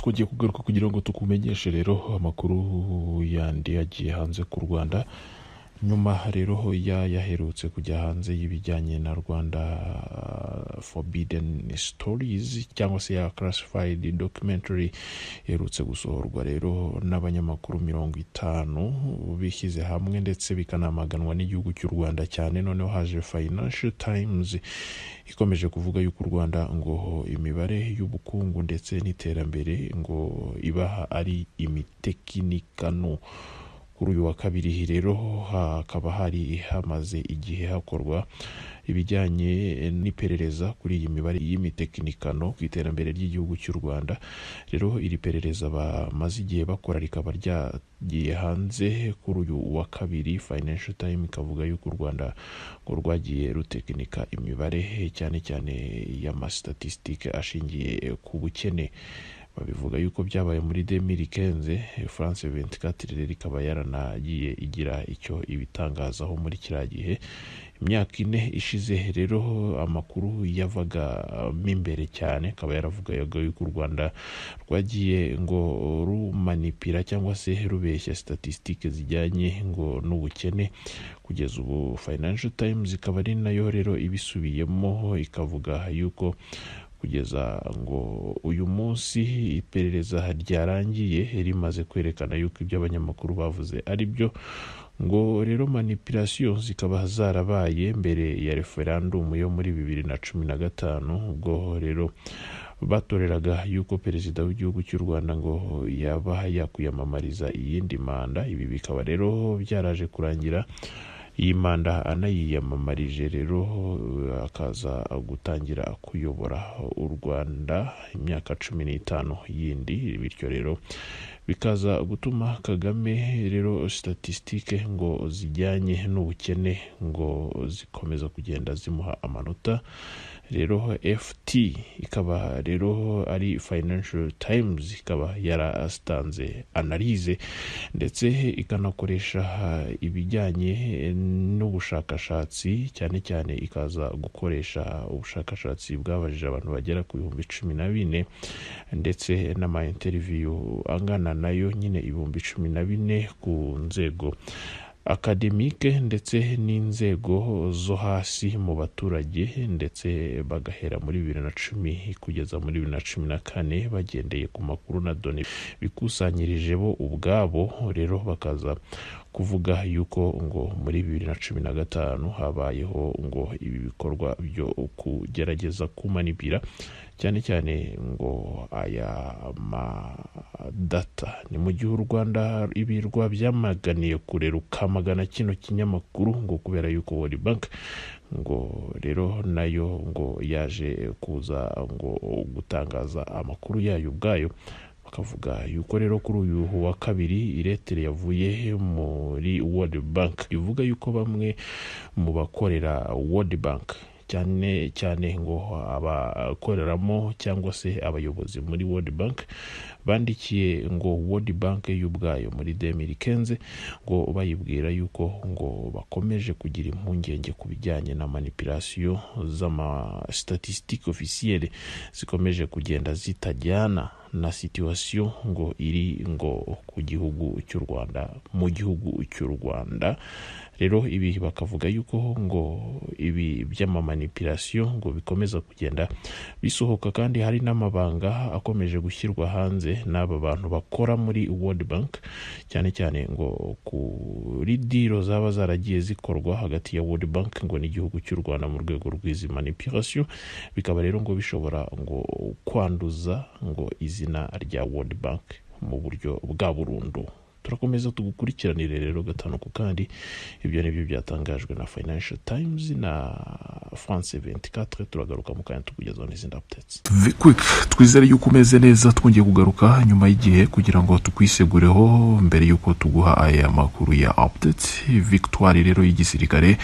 twongeye kugaruka kugira ngo tukumenyeshe rero amakuru yandi agiye hanze ku rwanda nyuma rero Hoya yaherutse kujya hanze y'ibijyanye na Rwanda uh, forbidden stories cyangwa se ya classified documentary iherutse gusohorwa rero n'abanyamakuru mirongo itanu bishyize hamwe ndetse bikanamaganwa n'igihugu cy'u Rwanda cyane noneho haje Financial Times ikomeje kuvuga yuko u Rwanda ngo imibare y'ubukungu ndetse n'iterambere ngo ibaha ari imitekinikano kuri uyu wa kabiri rero hakaba hari hamaze igihe hakorwa ibijyanye n'iperereza kuri iyi mibare y'imitekinikano ku iterambere ry'igihugu cy'u rwanda rero iri perereza bamaze igihe bakora rikaba ryagiye hanze kuri uyu wa kabiri financial time ikavuga yuko u rwanda ngo rwagiye rutekinika imibare cyane cyane y'amasitatistike ashingiye ku bukene babivuga yuko byabaye muri demiri kenze eh, france ventikati rero ikaba yaranagiye igira icyo ibitangazaho muri kiriya gihe imyaka ine ishize rero amakuru yavaga mo um, imbere cyane akaba yaravugaga yuko u rwanda rwagiye ngo rumanipira cyangwa se rubeshya statisitike zijyanye ngo n'ubukene kugeza ubu financial times ikaba ari nayo rero ibisubiyemo ikavuga yuko kugeza ngo uyu munsi iperereza ryarangiye rimaze kwerekana yuko ibyo abanyamakuru bavuze ari byo ngo rero manipirasiyo zikaba zarabaye mbere ya referandumu yo muri bibiri na cumi na gatanu ubwo rero batoreraga yuko perezida w'igihugu cy'u rwanda ngo yaba yakwiyamamariza iyindi manda ibi bikaba rero byaraje kurangira iyi manda anayiyamamarije rero uh, akaza gutangira kuyobora u rwanda imyaka cumi n'itanu yindi bityo rero bikaza gutuma kagame rero statisitike ngo zijyanye n'ubukene ngo zikomeza kugenda zimuha amanota rero ft ikaba rero ari financial times ikaba yaratanze analyse ndetse ikanakoresha ibijyanye n'ubushakashatsi cyane cyane ikaza gukoresha ubushakashatsi bwabajije abantu bagera ku bihumbi cumi na bine ndetse n'ama interview angana nayo nyine ibihumbi cumi na bine ku nzego akademike ndetse n'inzego zo hasi mu baturage ndetse bagahera muri bibiri na cumi kugeza muri bibiri na cumi na kane bagendeye ku makuru na doni bikusanyirije bo ubwabo rero bakaza kuvuga yuko ngo muri bibiri na cumi na gatanu habayeho ngo ibi bikorwa byo kugerageza kumanipira cyane cyane ngo aya madata ni mu gihe u rwanda ibirwa byamaganiye kure rukamagana kino kinyamakuru ngo kubera yuko world bank ngo rero nayo ngo yaje kuza ngo gutangaza amakuru yayo ubwayo akavuga yuko rero kuri uyu wa kabiri iretere yavuye muri world bank ivuga yuko bamwe mu bakorera world bank cyane cyane ngo abakoreramo cyangwa se abayobozi muri world bank bandikiye ngo world bank y'ubwayo muri demirikenze ngo bayibwira yuko ngo bakomeje kugira impungenge ku bijyanye na manipulasiyo z'ama statistique zikomeje kugenda zitajyana na situwasiyo ngo iri ngo ku gihugu cy'u rwanda mu gihugu cy'u rwanda rero ibi bakavuga yuko ngo ibi by'amamanipirasiyo ngo bikomeza kugenda bisohoka kandi hari n'amabanga akomeje gushyirwa hanze n'aba bantu bakora muri world bank cyane cyane ngo kuri diro zaba zaragiye zikorwa hagati ya world bank ngo n'igihugu cy'u rwanda mu rwego rw'izi manipirasiyo bikaba rero ngo bishobora ngo kwanduza ngo izina rya world bank mu buryo bwa burundu turakomeza tugukurikiranire rero gatanu ku kandi ibyo ni byo byatangajwe na financial times na france 24 turagaruka mu kanya tukugezaho n'izindi apudetse twizere yuko umeze neza twongeye kugaruka nyuma y'gihe kugira ngo tukwisegureho mbere y'uko tuguha aya makuru ya apudetse victoire rero y'igisirikare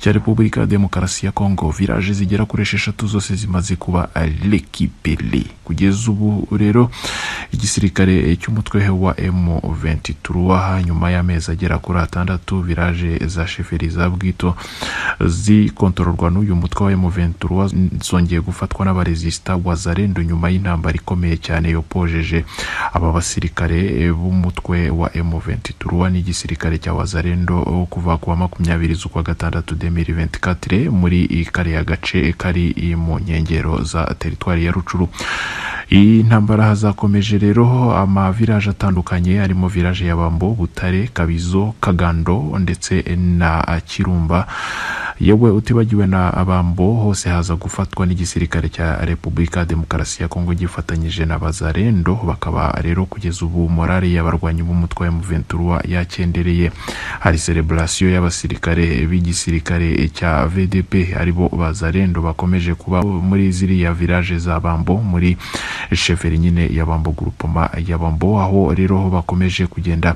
cya repubulika ya demokarasi ya Congo viraje zigera kuri esheshatu zose zimaze kuba lekipeli kugeza ubu rero igisirikare cy'umutwe wa m 23 turuwaha nyuma y'amezi agera kuri atandatu viraje za sheferi za bwito zikontororwa n'uyu mutwe wa emuventura zongeye gufatwa n'abaresisita wazarendo nyuma y'intambara ikomeye cyane yopojeje aba basirikare b'umutwe wa emuventura n'igisirikare cya wazarendo kuva kuwa makumyabiri z'ukwa gatandatu demiri venti katire muri kariya gace kari mu nkengero za teritwari ya rucuru iyi ntambara hazakomeje rero amaviraje atandukanye arimo viraje ya bambo butare kabizo kagando ndetse na kirumba yewe utibagiwe na abambo hose haza gufatwa n'igisirikare cya repubulika ya demokarasi ya kongo gifatanyije na bazarendo bakaba rero kugeza ubu morale y'abarwanyi b'umutwe wa muventura yakendereye hari sereburasiyo y'abasirikare b'igisirikare cya vdp aribo bazarendo bakomeje kuba muri ziriya viraje za bambo muri sheferi nyine ya bambo gurupoma ya bambo aho rero bakomeje kugenda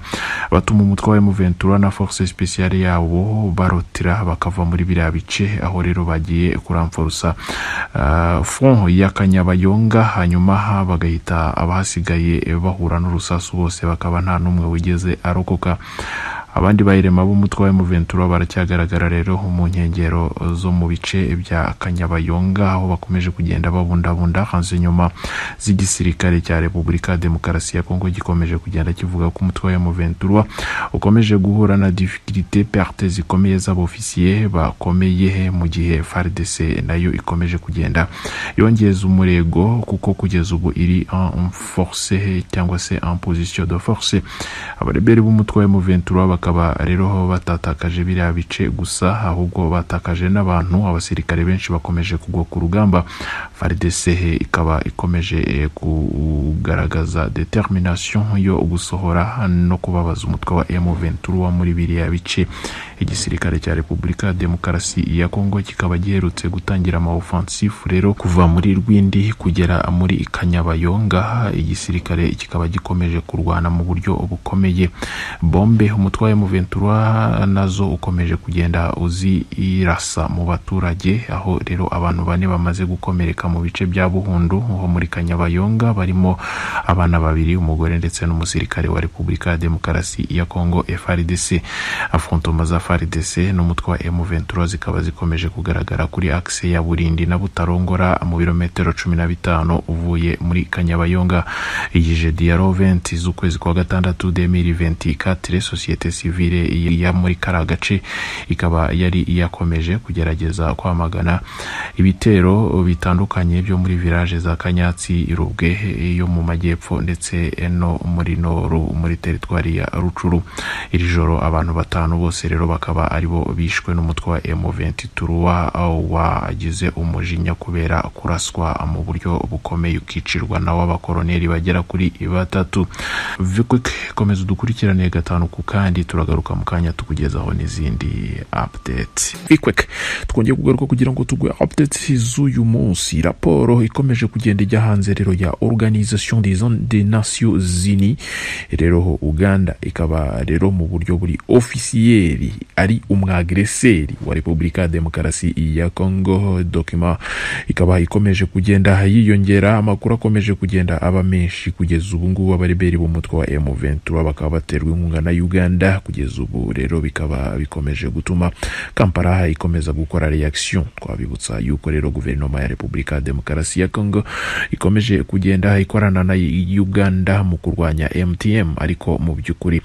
batuma umutwe wa muventura na force speciale yawo barotira bakava muri biriya bice aho rero bagiye kuramfurusa ah, fo ya kanyabayonga hanyuma bagahita abahasigaye bahura n'urusasu bose bakaba nta n'umwe wigeze arokoka abandi bayirema b'umutwe wa emuventura baracyagaragara rero mu nkengero zo mu bice bya kanyabayonga aho bakomeje kugenda babundabunda hanze nyuma z'igisirikare cya repubulika demokarasi ya kongo gikomeje kugenda kivuga ko umutwe wa emuventura ukomeje guhura na difikirite perte zikomeye z'abofisiye bakomeye mu gihe fardc nayo ikomeje kugenda yongeza umurego kuko kugeza ubu iri en force cyangwa se en position de force abareberi b'umutwe wa emuventura bakaba rero batatakaje biriya bice gusa ahubwo batakaje n'abantu abasirikare benshi bakomeje kugwa ku rugamba FARDC ikaba ikomeje eh, kugaragaza determination yo gusohora no kubabaza umutwe wa M23 muri biriya bice igisirikare cya Repubulika Demokarasi ya Kongo kikaba giherutse gutangira ama rero kuva muri Rwindi kugera muri Kanyabayonga igisirikare kikaba gikomeje kurwana mu buryo bukomeye bombe umutwe ventura nazo ukomeje kugenda uzirasa mu baturage aho rero abantu bane bamaze gukomereka mu bice bya buhundu ho muri kanyabayonga barimo abana babiri umugore ndetse n'umusirikare wa repubulika ya demokarasi ya kongo frdc afrontoma za frdc n'umutwe wa m ventura zikaba zikomeje kugaragara kuri akise ya burindi na butarongora mu birometero cumi na bitanu uvuye muri kanyabayonga iyi jedi ya roventi z'ukwezi kwa gatandatu demiri venti katire sosiyete sivile yo muri kariya gace ikaba yari yakomeje kugerageza kwamagana ibitero bitandukanye byo muri village za kanyatsi irubwe yo mu majyepfo ndetse no muri noru muri teritwari ya rucuru iri joro abantu batanu bose rero bakaba aribo bishwe n'umutwe wa M23 wagize umujinya kubera kuraswa mu buryo bukomeye ukicirwa na w'abakoroneri bagera kuri batatu komeza udukurikirane gatanu ku kandi turagaruka mu kanya tukugezaho n'izindi apudeti bikweke twongeye kugaruka kugira ngo tugwe apudeti z'uyu munsi raporo ikomeje kugenda ijya hanze rero ya organization des des zini rero uganda ikaba rero mu buryo buri ofisiyeri ari umwagreseri wa repubulika ya demokarasi ya Congo dokima ikaba ikomeje kugenda yiyongera amakuru akomeje kugenda aba menshi kugeza ubu ngubu abareberi b'umutwe wa m ventura bakaba baterwa inkunga na uganda kugeza ubu rero bikaba bikomeje gutuma kampala ikomeza gukora reaction twabibutsa yuko rero guverinoma ya repubulika ya demokarasi ya kongo ikomeje kugenda ikorana na uganda mu kurwanya mtm ariko mu by'ukuri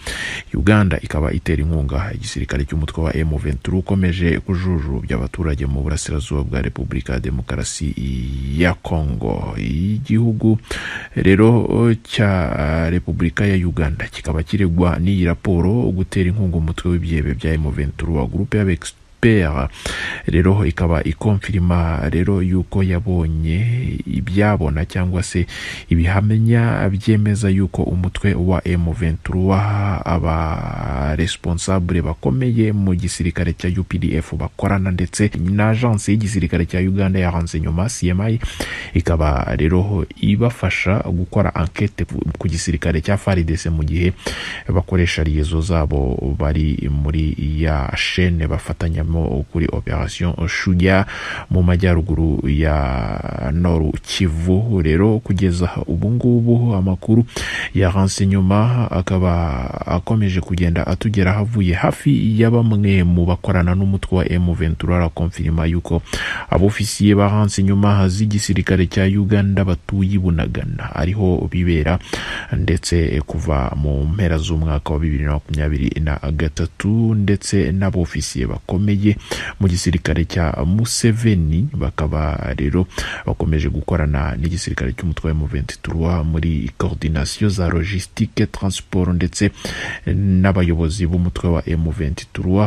uganda ikaba itera inkunga igisirikare cy'umutwe wa m23 ukomeje kujujubya abaturage mu burasirazuba bwa repubulika ya demokarasi ya kongo igihugu rero cya repubulika ya uganda kikaba kiregwa n'iyi raporo gutera inkunga umutwe w'ibyihebe bya M23 wa Groupe Avec pera rero ikaba ikomfirima rero yuko yabonye ibyabona cyangwa se ibihamenya byemeza yuko umutwe wa m aba responsable bakomeye mu gisirikare cya UPDF bakorana ndetse n'ajansi y'igisirikare cya Uganda yahanze nyuma CMI ikaba rero ibafasha gukora enquete ku gisirikare cya FARDC e mu gihe bakoresha liyezo zabo bari muri ya shene bafatanya cy'ingabo kuri operasiyo shuya mu majyaruguru ya noru kivu rero kugeza ubu ngubu amakuru ya nyuma akaba akomeje kugenda atugera havuye hafi ya bamwe mu bakorana n'umutwe wa emu ventura arakomfirima yuko abofisiye ba nyuma z'igisirikare cya uganda batuye i bunagana ariho bibera ndetse kuva mu mpera z'umwaka wa bibiri na makumyabiri na gatatu ndetse n'abofisiye bakomeye ye mu gisirikare cya museveni bakaba rero bakomeje gukorana n'igisirikare cy'umutwe wa m muri coordination za logistique transport ndetse n'abayobozi b'umutwe wa m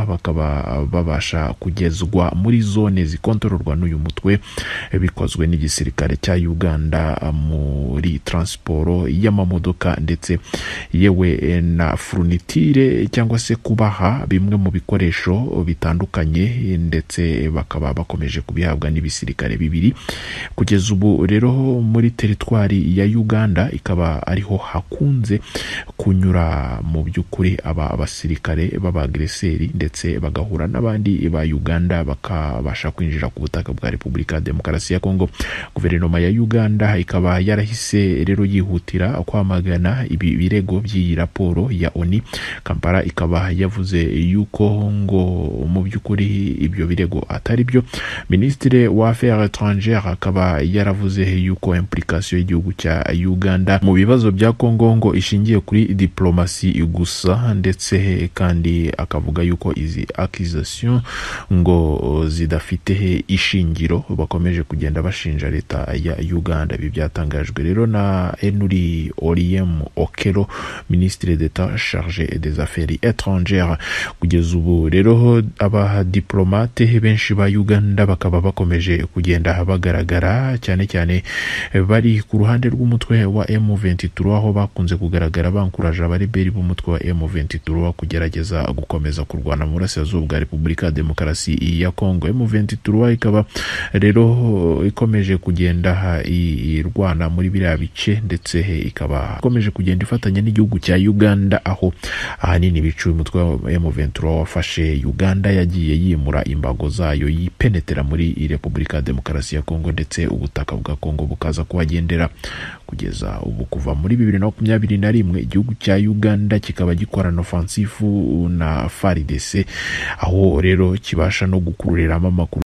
bakaba babasha kugezwa muri zone zikontororwa n'uyu mutwe bikozwe n'igisirikare cya Uganda muri transport y'amamodoka ndetse yewe na furunitire cyangwa se kubaha bimwe mu bikoresho bitandukanye bitandukanye ndetse bakaba bakomeje kubihabwa n'ibisirikare bibiri kugeza ubu rero muri teritwari ya uganda ikaba ariho hakunze kunyura mu by'ukuri aba basirikare b'abagreseri ndetse bagahura n'abandi ba uganda bakabasha kwinjira ku butaka bwa repubulika ya demokarasi ya kongo guverinoma ya uganda ikaba yarahise rero yihutira kwamagana ibi birego by'iyi raporo ya oni kampala ikaba yavuze yuko ngo mu by'ukuri kuri ibyo birego atari byo minisitiri wa affaires étrangères akaba yaravuze yuko implication y'igihugu cya uganda mu bibazo bya kongo ngo ishingiye kuri diplomasi gusa ndetse kandi akavuga yuko izi accusation ngo zidafite ishingiro bakomeje kugenda bashinja leta ya uganda ibi byatangajwe rero na enuri oriem okero ministre d'etat charge des affaires étrangères kugeza ubu rero aba abadipolomate benshi ba uganda bakaba bakomeje kugenda bagaragara cyane cyane bari ku ruhande rw'umutwe wa M23 aho bakunze kugaragara bankuraje abareberi b'umutwe wa M23 kugerageza gukomeza kurwana mu burasirazuba bwa Repubulika ya Demokarasi ya Kongo M23 ikaba rero ikomeje kugenda irwana muri biriya bice ndetse ikaba ikomeje kugenda ifatanya n'igihugu cya Uganda aho ahanini biciwe umutwe wa M23 wafashe Uganda yagiye yagiye yimura imbago zayo yipenetera muri repubulika ya demokarasi ya kongo ndetse ubutaka bwa kongo bukaza kuhagendera kugeza ubu kuva muri bibiri na makumyabiri na rimwe igihugu cya uganda kikaba gikorana ofansifu na faridese aho rero kibasha no gukururamo amakuru